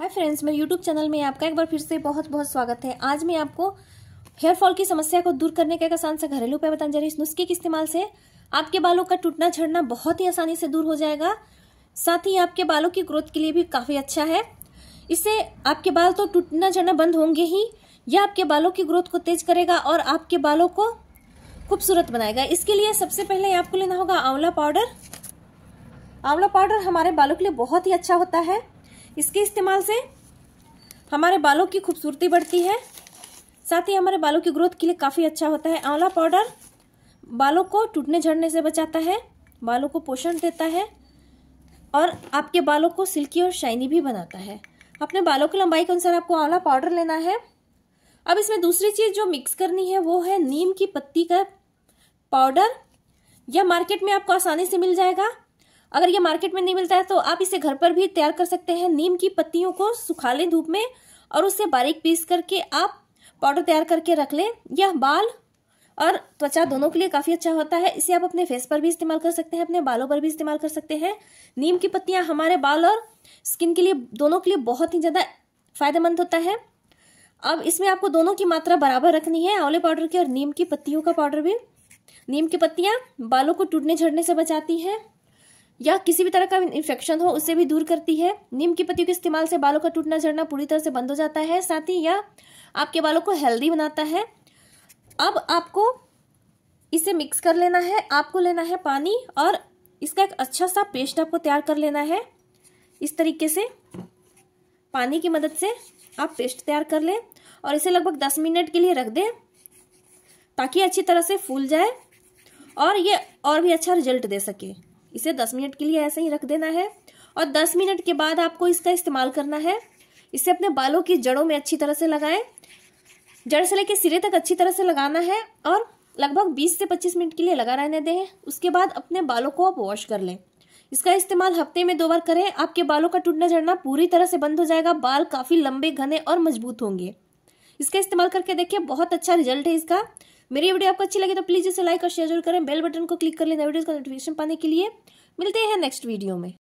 हाय friends मेरे YouTube channel में आपका एक बार फिर से बहुत बहुत स्वागत है आज मैं आपको हेयर फॉल की समस्या को दूर करने का एक आसान सा घरेलू उपाय बताने जा रही इस नुस्खे के इस्तेमाल से आपके बालों का टूटना झड़ना बहुत ही आसानी से दूर हो जाएगा साथ ही आपके बालों की ग्रोथ के लिए भी काफ़ी अच्छा है इससे आपके बाल तो टूटना झड़ना बंद होंगे ही यह आपके बालों की ग्रोथ को तेज करेगा और आपके बालों को खूबसूरत बनाएगा इसके लिए सबसे पहले आपको लेना होगा आंवला पाउडर आंवला पाउडर हमारे बालों के लिए बहुत ही अच्छा होता है इसके इस्तेमाल से हमारे बालों की खूबसूरती बढ़ती है साथ ही हमारे बालों की ग्रोथ के लिए काफ़ी अच्छा होता है आंवला पाउडर बालों को टूटने झड़ने से बचाता है बालों को पोषण देता है और आपके बालों को सिल्की और शाइनी भी बनाता है अपने बालों की लंबाई के अनुसार आपको आंवला पाउडर लेना है अब इसमें दूसरी चीज़ जो मिक्स करनी है वो है नीम की पत्ती का पाउडर यह मार्केट में आपको आसानी से मिल जाएगा अगर ये मार्केट में नहीं मिलता है तो आप इसे घर पर भी तैयार कर सकते हैं नीम की पत्तियों को सुखा लें धूप में और उससे बारीक पीस करके आप पाउडर तैयार करके रख लें यह बाल और त्वचा दोनों के लिए काफ़ी अच्छा होता है इसे आप अपने फेस पर भी इस्तेमाल कर सकते हैं अपने बालों पर भी इस्तेमाल कर सकते हैं नीम की पत्तियां हमारे बाल और स्किन के लिए दोनों के लिए बहुत ही ज़्यादा फायदेमंद होता है अब इसमें आपको दोनों की मात्रा बराबर रखनी है आंवले पाउडर की और नीम की पत्तियों का पाउडर भी नीम की पत्तियां बालों को टूटने झड़ने से बचाती हैं या किसी भी तरह का इन्फेक्शन हो उससे भी दूर करती है नीम की पत्तियों के इस्तेमाल से बालों का टूटना झड़ना पूरी तरह से बंद हो जाता है साथ ही यह आपके बालों को हेल्दी बनाता है अब आपको इसे मिक्स कर लेना है आपको लेना है पानी और इसका एक अच्छा सा पेस्ट आपको तैयार कर लेना है इस तरीके से पानी की मदद से आप पेस्ट तैयार कर लें और इसे लगभग दस मिनट के लिए रख दें ताकि अच्छी तरह से फूल जाए और ये और भी अच्छा रिजल्ट दे सके इसे 10 मिनट के लिए ऐसे ही रख देना है और 10 मिनट के बाद आपको इसका इस्तेमाल करना है इसे अपने बालों की जड़ों में अच्छी तरह से लगाएं जड़ से लेकर सिरे तक अच्छी तरह से लगाना है और लगभग 20 से 25 मिनट के लिए लगा रहने दें उसके बाद अपने बालों को आप वॉश कर लें इसका इस्तेमाल हफ्ते में दो बार करें आपके बालों का टूटना झड़ना पूरी तरह से बंद हो जाएगा बाल काफ़ी लंबे घने और मजबूत होंगे इसका इस्तेमाल करके देखिए बहुत अच्छा रिजल्ट है इसका मेरी वीडियो आपको अच्छी लगी तो प्लीज़ इसे लाइक और शेयर जरूर करें बेल बटन को क्लिक कर लेना वीडियो का नोटिफिकेशन पाने के लिए मिलते हैं नेक्स्ट वीडियो में